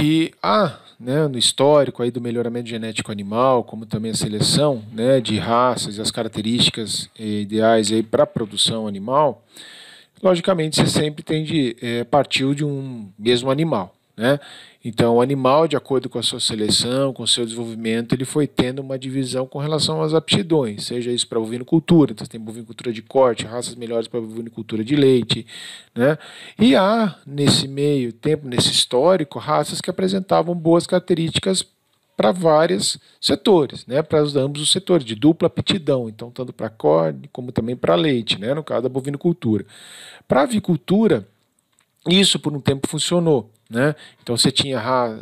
que há ah, né, no histórico aí do melhoramento genético animal, como também a seleção né, de raças e as características eh, ideais para a produção animal, logicamente você sempre tem de é, eh, partir de um mesmo animal. Né? Então, o animal, de acordo com a sua seleção, com o seu desenvolvimento, ele foi tendo uma divisão com relação às aptidões, seja isso para bovinocultura, então tem bovinocultura de corte, raças melhores para bovinocultura de leite. Né? E há, nesse meio tempo, nesse histórico, raças que apresentavam boas características para vários setores, né? para ambos os setores, de dupla aptidão, então tanto para corte como também para leite, né? no caso da bovinocultura. Para a avicultura, isso por um tempo funcionou, né? Então você tinha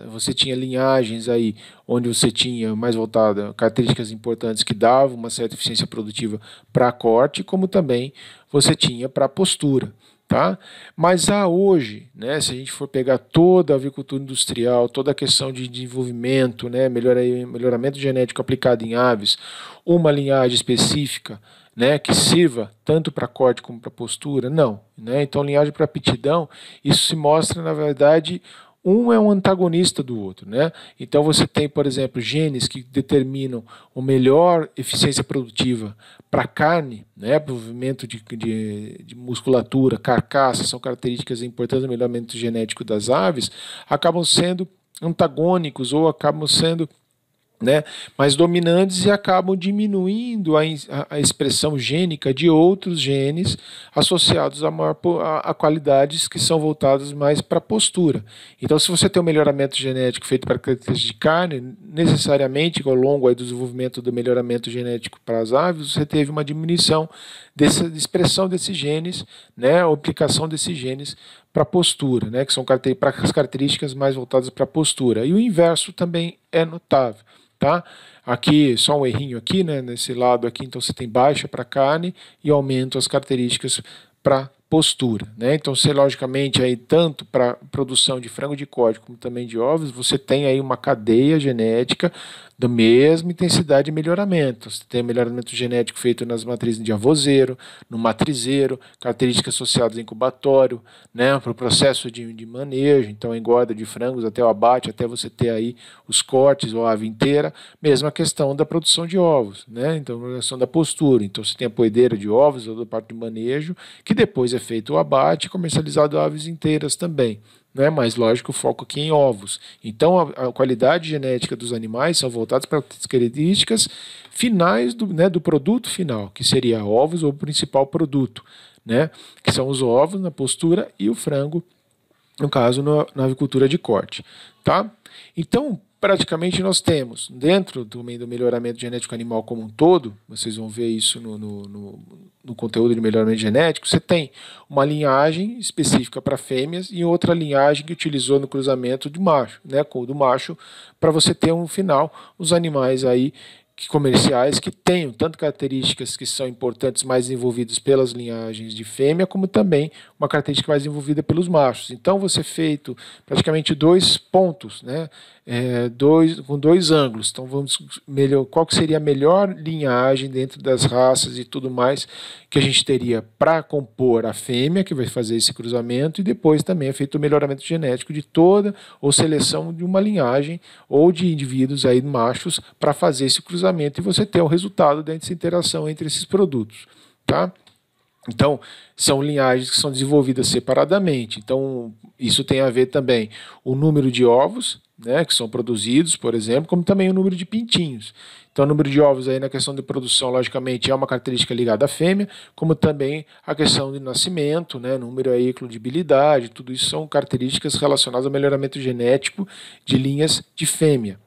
você tinha linhagens aí onde você tinha mais voltada características importantes que davam uma certa eficiência produtiva para corte, como também você tinha para postura. Tá? Mas há hoje, né, se a gente for pegar toda a avicultura industrial, toda a questão de desenvolvimento, né, melhoramento genético aplicado em aves, uma linhagem específica né, que sirva tanto para corte como para postura, não. Né? Então, linhagem para aptidão, isso se mostra, na verdade, um é um antagonista do outro, né? Então você tem, por exemplo, genes que determinam a melhor eficiência produtiva para carne, né? Movimento de, de, de, musculatura, carcaça, são características importantes do melhoramento genético das aves, acabam sendo antagônicos ou acabam sendo né, dominantes e acabam diminuindo a, a expressão gênica de outros genes associados a, maior, a, a qualidades que são voltadas mais para a postura. Então, se você tem um melhoramento genético feito para características de carne, necessariamente, ao longo do desenvolvimento do melhoramento genético para as aves, você teve uma diminuição dessa expressão desses genes, né, a aplicação desses genes para a postura, né, que são para as características mais voltadas para a postura. E o inverso também é notável tá? Aqui, só um errinho aqui, né? Nesse lado aqui, então você tem baixa para carne e aumento as características para postura. Né? Então, você logicamente aí tanto para produção de frango de corte como também de ovos, você tem aí uma cadeia genética da mesma intensidade de melhoramento. Você tem melhoramento genético feito nas matrizes de avoseiro, no matrizeiro, características associadas ao incubatório, né, para o processo de, de manejo, então engorda de frangos até o abate, até você ter aí os cortes ou a ave inteira. Mesma questão da produção de ovos, né? Então, a questão da postura. Então, você tem a poedeira de ovos ou do parte de manejo, que depois feito o abate e comercializado aves inteiras também. Né? Mas, lógico, o foco aqui é em ovos. Então, a, a, qualidade genética dos animais são voltadas para as características finais do, né, do produto final, que seria ovos ou o principal produto, né? que são os ovos na postura e o frango, no caso, na, na avicultura de corte. Tá? Então, praticamente nós temos, dentro do, do melhoramento genético animal como um todo, vocês vão ver isso no, no, no, no conteúdo de melhoramento genético, você tem uma linhagem específica para fêmeas e outra linhagem que utilizou no cruzamento de macho, né, Com o do macho, para você ter um final, os animais aí que comerciais que tenham tanto características que são importantes mais envolvidas pelas linhagens de fêmea, como também uma característica mais envolvida pelos machos. Então, você feito praticamente dois pontos, né? é, dois, com dois ângulos. Então vamos melhor, qual seria a melhor linhagem dentro das raças e tudo mais que a gente teria para compor a fêmea que vai fazer esse cruzamento e depois também é feito o melhoramento genético de toda ou seleção de uma linhagem ou de indivíduos aí machos para fazer esse cruzamento e você ter o resultado dessa interação entre esses produtos, tá? Então, são linhagens que são desenvolvidas separadamente. Então, isso tem a ver também o número de ovos, né, que são produzidos, por exemplo, como também o número de pintinhos. Então, o número de ovos aí na questão de produção, logicamente, é uma característica ligada à fêmea, como também a questão de nascimento, né, número aí, eclodibilidade, tudo isso são características relacionadas ao melhoramento genético de linhas de fêmea.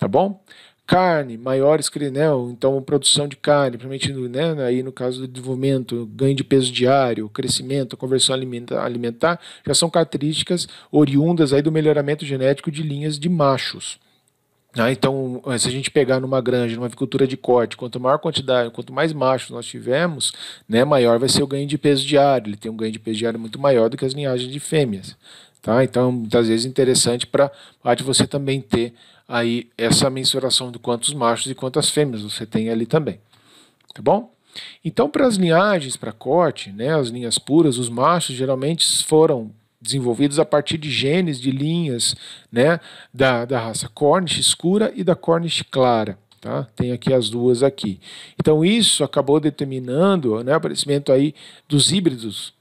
Tá bom? carne, maiores crenel, né, então produção de carne, principalmente né, aí no caso do desenvolvimento, ganho de peso diário, crescimento, conversão alimentar, alimentar, já são características oriundas aí do melhoramento genético de linhas de machos. Ah, então, eh, se a gente pegar numa granja, numa avicultura de corte, quanto maior quantidade, quanto mais machos nós tivermos, né, maior vai ser o ganho de peso diário. Ele tem um ganho de peso diário muito maior do que as linhagens de fêmeas. Tá? Então, muitas vezes interessante para a de você também ter aí essa mensuração de quantos machos e quantas fêmeas você tem ali também. Tá bom? Então, para as linhagens, para corte, né, as linhas puras, os machos geralmente foram desenvolvidos a partir de genes de linhas né, da, da raça Cornish escura e da Cornish clara. Tá? Tem aqui as duas aqui. Então isso acabou determinando né, o aparecimento aí dos híbridos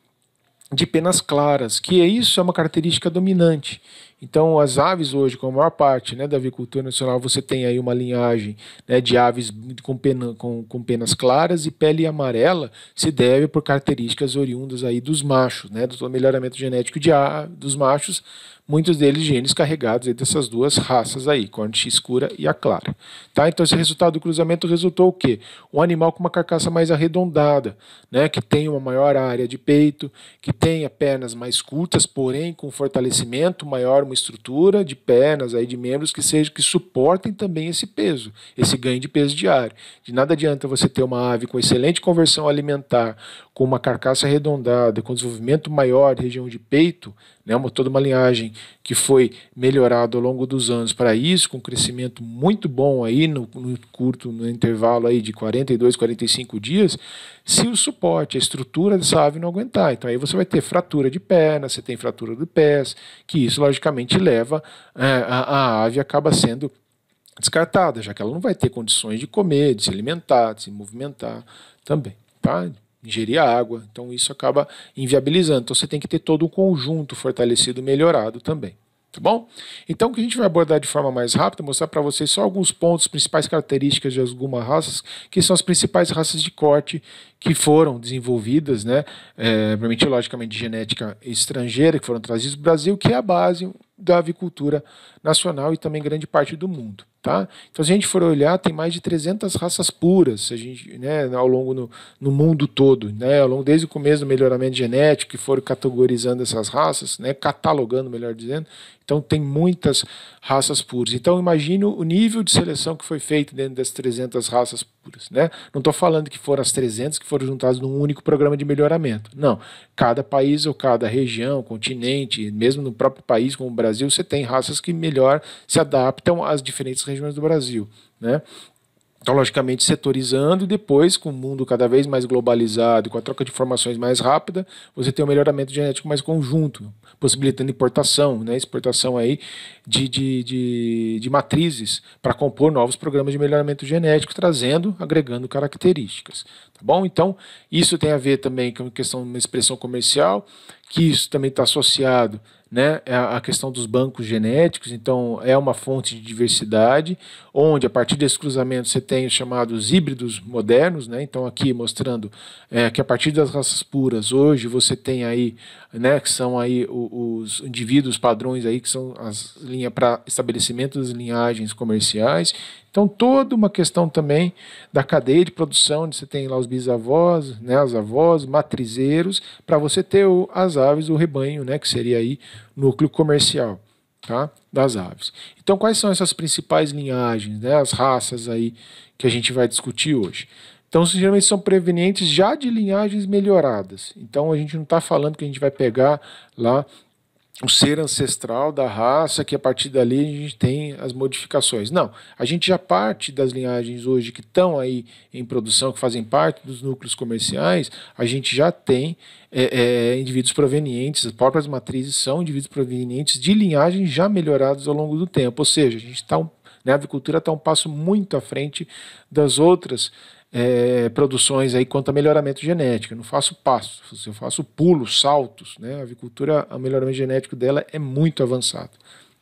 de penas claras, que é isso é uma característica dominante. Então, as aves hoje, com a maior parte né, da avicultura nacional, você tem aí uma linhagem né, de aves com, pena, com, com, penas claras e pele amarela, se deve por características oriundas aí dos machos, né, do melhoramento genético de dos machos, muitos deles genes carregados aí dessas duas raças aí, corniche escura e a clara. Tá? Então, esse resultado do cruzamento resultou o quê? Um animal com uma carcaça mais arredondada, né, que tem uma maior área de peito, que tenha pernas mais curtas, porém com fortalecimento maior, uma estrutura de pernas, aí de membros que seja que suportem também esse peso, esse ganho de peso diário. De nada adianta você ter uma ave com excelente conversão alimentar, com uma carcaça arredondada, com desenvolvimento maior, região de peito, né, uma, toda uma linhagem que foi melhorada ao longo dos anos para isso, com crescimento muito bom aí no, no, curto, no intervalo aí de 42, 45 dias, se o suporte, a estrutura dessa ave não aguentar. Então aí você vai ter fratura de perna, você tem fratura de pés, que isso logicamente leva, é, a, a ave acaba sendo descartada, já que ela não vai ter condições de comer, de se alimentar, de se movimentar também. Tá? ingerir água, então isso acaba inviabilizando. Então você tem que ter todo um conjunto fortalecido, melhorado também. Tá bom? Então, o que a gente vai abordar de forma mais rápida, mostrar para vocês só alguns pontos, principais características de algumas raças, que são as principais raças de corte que foram desenvolvidas, né? É, logicamente, genética estrangeira, que foram trazidas para o Brasil, que é a base da avicultura nacional e também grande parte do mundo. Tá? Então, se a gente for olhar, tem mais de 300 raças puras a gente, né, ao longo no, no mundo todo, né, ao longo desde o começo do melhoramento genético, que foram categorizando essas raças, né, catalogando, melhor dizendo. Então, tem muitas raças puras. Então, imagine o nível de seleção que foi feito dentro das 300 raças né? Não estou falando que foram as 300 que foram juntadas num único programa de melhoramento. Não. Cada país ou cada região, continente, mesmo no próprio país, como o Brasil, você tem raças que melhor se adaptam às diferentes regiões do Brasil. Né? Então, logicamente, setorizando e depois, com o mundo cada vez mais globalizado, com a troca de informações mais rápida, você tem um melhoramento genético mais conjunto, possibilitando importação, né, exportação aí de, de, de, de matrizes para compor novos programas de melhoramento genético, trazendo, agregando características. Tá bom? Então, isso tem a ver também com a questão de uma expressão comercial, que isso também está associado né, é a questão dos bancos genéticos, então é uma fonte de diversidade, onde a partir desse cruzamento você tem os chamados híbridos modernos, né, então aqui mostrando é, que a partir das raças puras, hoje você tem aí, né, que são aí os, os indivíduos padrões aí, que são as linhas para estabelecimento das linhagens comerciais, então, toda uma questão também da cadeia de produção, onde você tem lá os bisavós, né, as avós, matrizeiros, para você ter o, as aves, o rebanho, né, que seria aí núcleo comercial tá, das aves. Então, quais são essas principais linhagens, né, as raças aí que a gente vai discutir hoje? Então, geralmente são provenientes já de linhagens melhoradas. Então, a gente não está falando que a gente vai pegar lá o ser ancestral da raça, que a partir dali a gente tem as modificações. Não, a gente já parte das linhagens hoje que estão aí em produção, que fazem parte dos núcleos comerciais, a gente já tem é, é, indivíduos provenientes, as próprias matrizes são indivíduos provenientes de linhagens já melhoradas ao longo do tempo. Ou seja, a gente está um, né, a avicultura está um passo muito à frente das outras é, produções aí quanto a melhoramento genético. Eu não faço passos, eu faço pulos, saltos. Né? A avicultura, o melhoramento genético dela é muito avançado.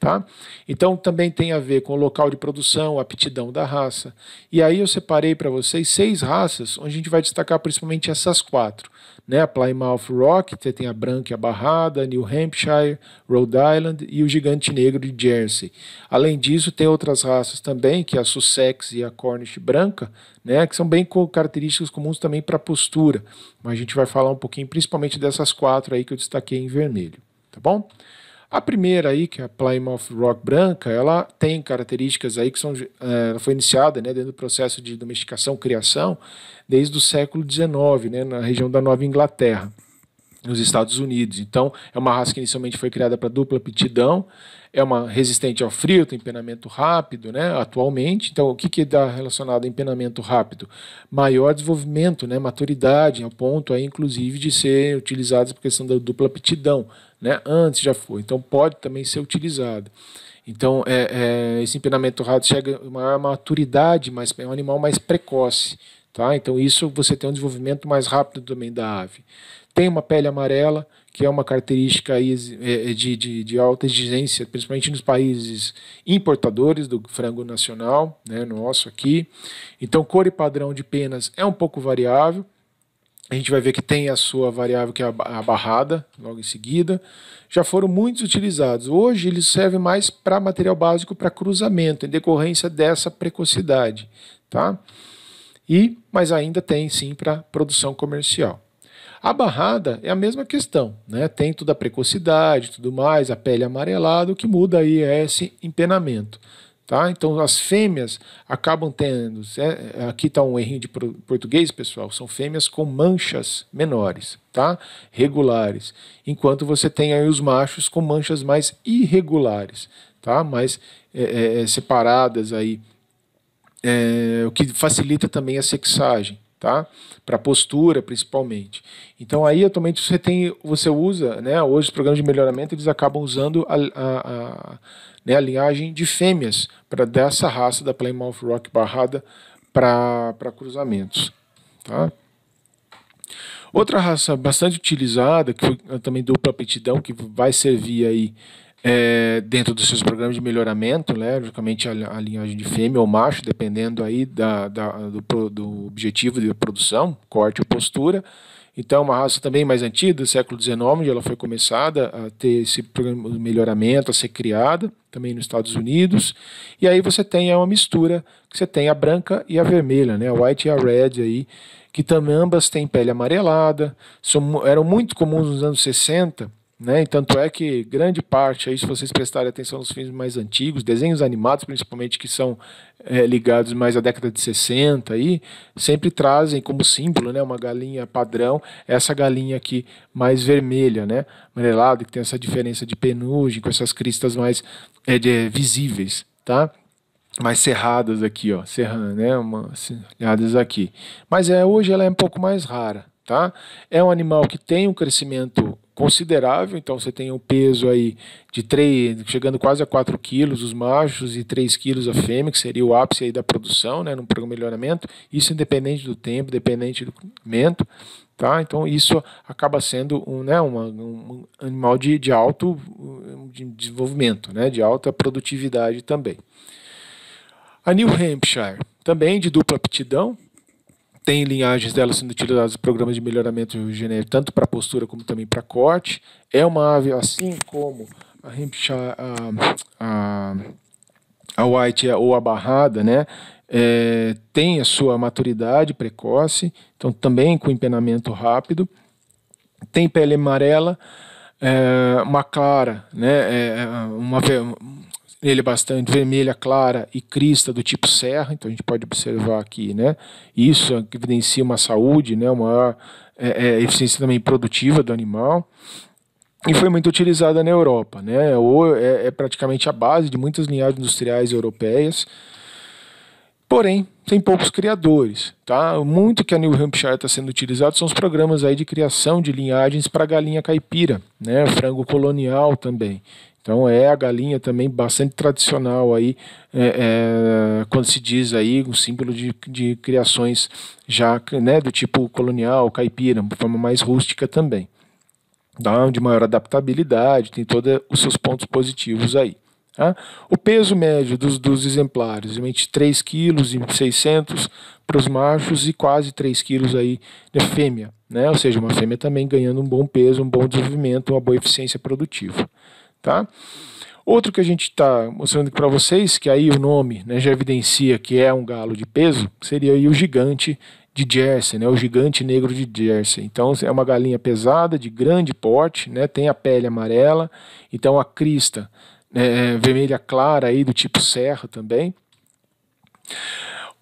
Tá? Então também tem a ver com o local de produção, a aptidão da raça. E aí eu separei para vocês seis raças, onde a gente vai destacar principalmente essas quatro. Né? A Plymouth Rock, você tem a branca e a barrada, New Hampshire, Rhode Island e o gigante negro de Jersey. Além disso, tem outras raças também, que é a Sussex e a Cornish branca, né? que são bem características comuns também para a postura. Mas a gente vai falar um pouquinho principalmente dessas quatro aí que eu destaquei em vermelho, tá bom? A primeira aí, que é a Plymouth Rock Branca, ela tem características aí que são, é, ela foi iniciada né, dentro do processo de domesticação, criação, desde o século XIX, né, na região da Nova Inglaterra nos Estados Unidos. Então, é uma raça que inicialmente foi criada para dupla aptidão, é uma resistente ao frio, tem empenamento rápido, né, atualmente. Então, o que que dá relacionado a empenamento rápido? Maior desenvolvimento, né, maturidade, ao ponto aí inclusive de ser utilizadas por questão da dupla aptidão, né? antes já foi. Então pode também ser utilizado. Então é, é, esse empenamento rato chega a maior maturidade, mas é um animal mais precoce. Tá? Então isso você tem um desenvolvimento mais rápido também da ave. Tem uma pele amarela, que é uma característica é, é de, de, de, alta exigência, principalmente nos países importadores do frango nacional, né, nosso aqui. Então, cor e padrão de penas é um pouco variável, a gente vai ver que tem a sua variável que é a barrada, logo em seguida. Já foram muitos utilizados. Hoje eles servem mais para material básico para cruzamento, em decorrência dessa precocidade. Tá? E, mas ainda tem sim para produção comercial. A barrada é a mesma questão, né? tem toda a precocidade tudo mais, a pele amarelada, o que muda aí é esse empenamento. Tá? Então, as fêmeas acabam tendo. É, é aqui está um errinho de português, pessoal. São fêmeas com manchas menores, tá? regulares. Enquanto você tem aí os machos com manchas mais irregulares, tá? mais é, é, é separadas aí. É, o que facilita também a sexagem tá? Para postura, principalmente. Então aí atualmente você tem, você usa, né? Hoje os programas de melhoramento eles acabam usando a, a, a, né, a linhagem de fêmeas para dessa raça da Plymouth Rock barrada para cruzamentos, tá? Outra raça bastante utilizada, que foi também dupla aptidão, que vai servir aí é, dentro dos seus programas de melhoramento, né, logicamente a, a, linhagem de fêmea ou macho, dependendo aí da, da do, do, objetivo de produção, corte ou postura. Então, é uma raça também mais antiga, do século XIX, onde ela foi começada a ter esse programa de melhoramento, a ser criada, também nos Estados Unidos. E aí você tem uma mistura, que você tem a branca e a vermelha, né, a white e a red aí, que também ambas têm pele amarelada, são, eram muito comuns nos anos 60, né? E tanto é que grande parte, aí, se vocês prestarem atenção nos filmes mais antigos, desenhos animados principalmente, que são é, ligados mais à década de 60, aí, sempre trazem como símbolo né, uma galinha padrão, essa galinha aqui mais vermelha, né, amarelada, que tem essa diferença de penugem, com essas cristas mais é, de, é, visíveis. Tá? mais serradas aqui, ó, serrana, né, uma serradas assim, aqui. Mas é hoje ela é um pouco mais rara, Tá? É um animal que tem um crescimento considerável, então você tem um peso aí de 3, chegando quase a 4 quilos os machos e 3 quilos a fêmea, que seria o ápice aí da produção, né, no melhoramento, isso independente do tempo, dependente do momento, tá? Então isso acaba sendo um, né, uma, um animal de, de alto de desenvolvimento, né, de alta produtividade também. A New Hampshire, também de dupla aptidão, tem linhagens dela sendo utilizadas em programas de melhoramento genético, tanto para postura como também para corte. É uma ave, assim como a Hampshire, a, a, White é, ou a Barrada, né? É, tem a sua maturidade precoce, então também com empenamento rápido. Tem pele amarela, é, uma clara, né? É, uma, nele bastante vermelha, clara e crista do tipo serra, então a gente pode observar aqui, né? Isso evidencia uma saúde, né? Uma é, é, eficiência também produtiva do animal e foi muito utilizada na Europa, né? Ou é, é praticamente a base de muitas linhagens industriais europeias. Porém, tem poucos criadores, tá? Muito que a New Hampshire está sendo utilizado são os programas aí de criação de linhagens para galinha caipira, né? Frango colonial também. Então é a galinha também bastante tradicional aí, é, é, quando se diz aí um símbolo de, de criações já né, do tipo colonial, caipira, uma forma mais rústica também. Dá de maior adaptabilidade, tem todos os seus pontos positivos aí. Tá? O peso médio dos, dos exemplares, realmente 3 kg e 600 para os machos e quase 3 kg aí de fêmea, né? Ou seja, uma fêmea também ganhando um bom peso, um bom desenvolvimento, uma boa eficiência produtiva. Tá? Outro que a gente está mostrando para vocês, que aí o nome né, já evidencia que é um galo de peso, seria o gigante de Jersey, né, o gigante negro de Jersey. Então é uma galinha pesada, de grande porte, né, tem a pele amarela, então a crista né, é, vermelha clara aí do tipo serra também.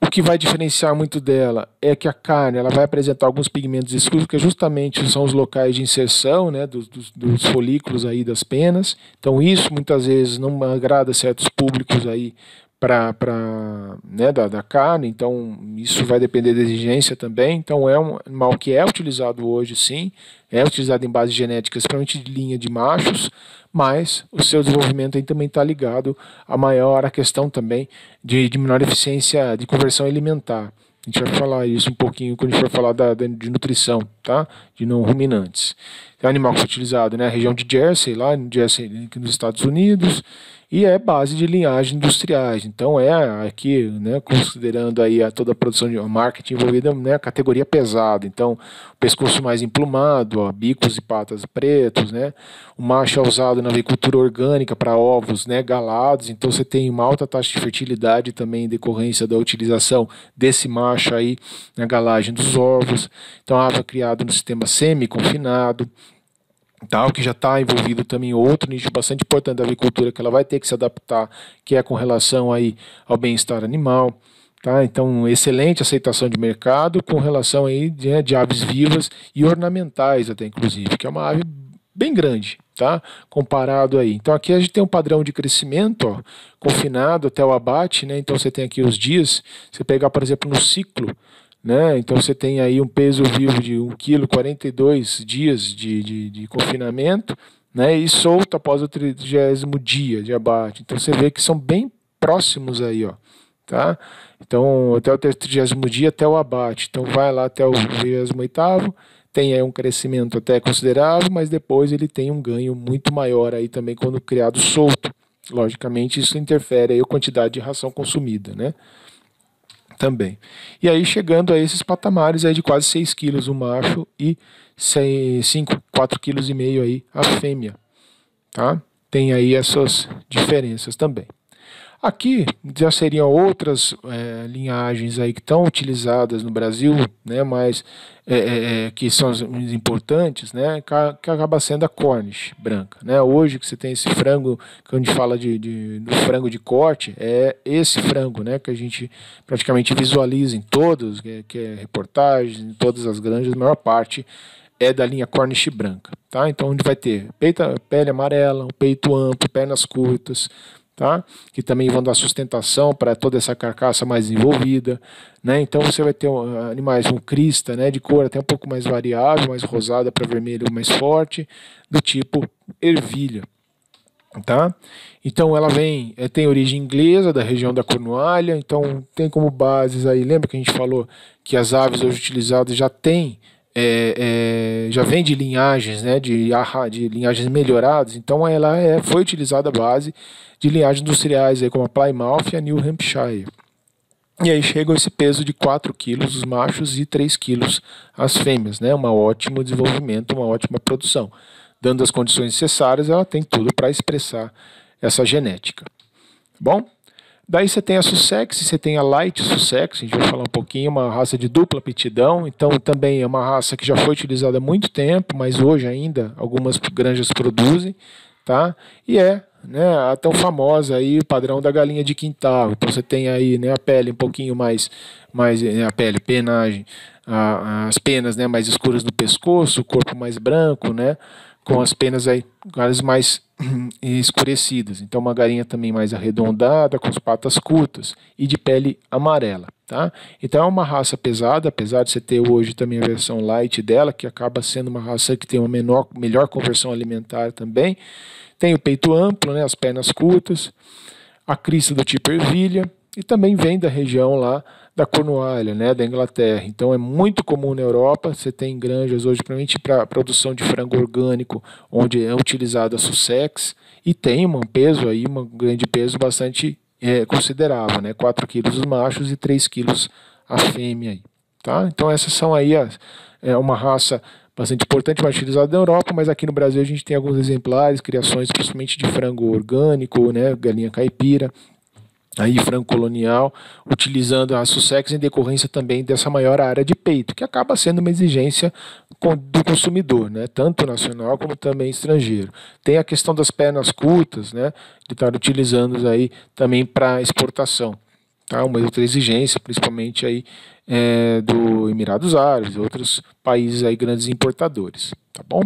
O que vai diferenciar muito dela é que a carne ela vai apresentar alguns pigmentos escuros, que justamente são os locais de inserção né, dos, dos, dos folículos aí das penas. Então isso muitas vezes não agrada certos públicos aí para né, da, da carne, então isso vai depender da exigência também. Então é um animal que é utilizado hoje, sim, é utilizado em bases genéticas, principalmente de linha de machos, mas o seu desenvolvimento aí também está ligado a maior a questão também de, de menor eficiência de conversão alimentar. A gente vai falar isso um pouquinho quando a gente for falar da, de nutrição, tá? de não ruminantes. É um animal que foi utilizado né, na região de Jersey, lá Jersey, nos Estados Unidos, e é base de linhagens industriais. Então é aqui, né, considerando aí a toda a produção de marketing envolvida, né, categoria pesada. Então, pescoço mais emplumado, ó, bicos e patas pretos, né? O macho é usado na agricultura orgânica para ovos, né, galados. Então você tem uma alta taxa de fertilidade também em decorrência da utilização desse macho aí na galagem dos ovos. Então a ave é criada no sistema semi-confinado, tal, que já está envolvido também outro nicho bastante importante da agricultura que ela vai ter que se adaptar, que é com relação aí ao bem-estar animal. Tá? Então, excelente aceitação de mercado com relação aí de, né, de aves vivas e ornamentais até inclusive, que é uma ave bem grande, tá? Comparado aí. Então aqui a gente tem um padrão de crescimento, ó, confinado até o abate, né? Então você tem aqui os dias, você pegar, por exemplo, no ciclo né? Então você tem aí um peso vivo de 1,42 kg, dias de, de, de confinamento, né? E solto após o 30 dia de abate. Então você vê que são bem próximos aí, ó, tá? Então até o 30 dia até o abate. Então vai lá até o 28 tem aí um crescimento até considerável, mas depois ele tem um ganho muito maior aí também quando criado solto. Logicamente isso interfere aí a quantidade de ração consumida, né? também. E aí chegando a esses patamares aí de quase 6 quilos o macho e 5, 4 quilos e meio aí a fêmea, tá? Tem aí essas diferenças também. Aqui já seriam outras é, linhagens aí que estão utilizadas no Brasil, né, mas é, é, que são os importantes, né, que acaba sendo a Cornish branca. Né? Hoje que você tem esse frango, que a gente fala de, de, do frango de corte, é esse frango né, que a gente praticamente visualiza em todos, que é, é reportagens, em todas as granjas, a maior parte é da linha Cornish branca, tá? Então onde vai ter peito, pele amarela, peito amplo, pernas curtas, tá? que também vão dar sustentação para toda essa carcaça mais envolvida. Né? Então você vai ter um, ah, animais com um crista né, de cor até um pouco mais variável, mais rosada para vermelho mais forte, do tipo ervilha. Tá? Então ela vem, é, tem origem inglesa da região da Cornualha, então tem como bases aí, lembra que a gente falou que as aves hoje utilizadas já têm é, é, já vem de linhagens, né, de, de linhagens melhoradas, então ela é, foi utilizada a base de linhagens dos cereais, aí, como a Plymouth e a New Hampshire. E aí chegam esse peso de 4 quilos os machos e 3 quilos as fêmeas, né, um ótimo desenvolvimento, uma ótima produção. Dando as condições necessárias, ela tem tudo para expressar essa genética. Bom, Daí você tem a Sussex, você tem a Light Sussex, a gente vai falar um pouquinho, uma raça de dupla aptidão, então também é uma raça que já foi utilizada há muito tempo, mas hoje ainda algumas granjas produzem, tá? E é né, a tão famosa aí, o padrão da galinha de quintal. Então você tem aí né, a pele um pouquinho mais, mais né, a pele, penagem, a, as penas né, mais escuras no pescoço, o corpo mais branco, né? com as penas aí, galhas mais escurecidas. Então, uma galinha também mais arredondada, com as patas curtas e de pele amarela. Tá? Então, é uma raça pesada, apesar de você ter hoje também a versão light dela, que acaba sendo uma raça que tem uma menor, melhor conversão alimentar também. Tem o peito amplo, né, as pernas curtas, a crista do tipo ervilha, e também vem da região lá da Cornualha, né, da Inglaterra. Então é muito comum na Europa, você tem granjas hoje principalmente para produção de frango orgânico, onde é utilizada a Sussex e tem um peso aí, um grande peso bastante é, considerável, né, 4 quilos os machos e 3 quilos a fêmea. Aí, tá? Então essas são aí as, é uma raça bastante importante, mais utilizada na Europa, mas aqui no Brasil a gente tem alguns exemplares, criações principalmente de frango orgânico, né, galinha caipira, aí franco-colonial, utilizando a Sussex em decorrência também dessa maior área de peito, que acaba sendo uma exigência do consumidor, né? tanto nacional como também estrangeiro. Tem a questão das pernas curtas, né? de estar utilizando aí também para exportação. Tá? Uma outra exigência, principalmente aí é, do Emirados Árabes, outros países aí grandes importadores, tá bom?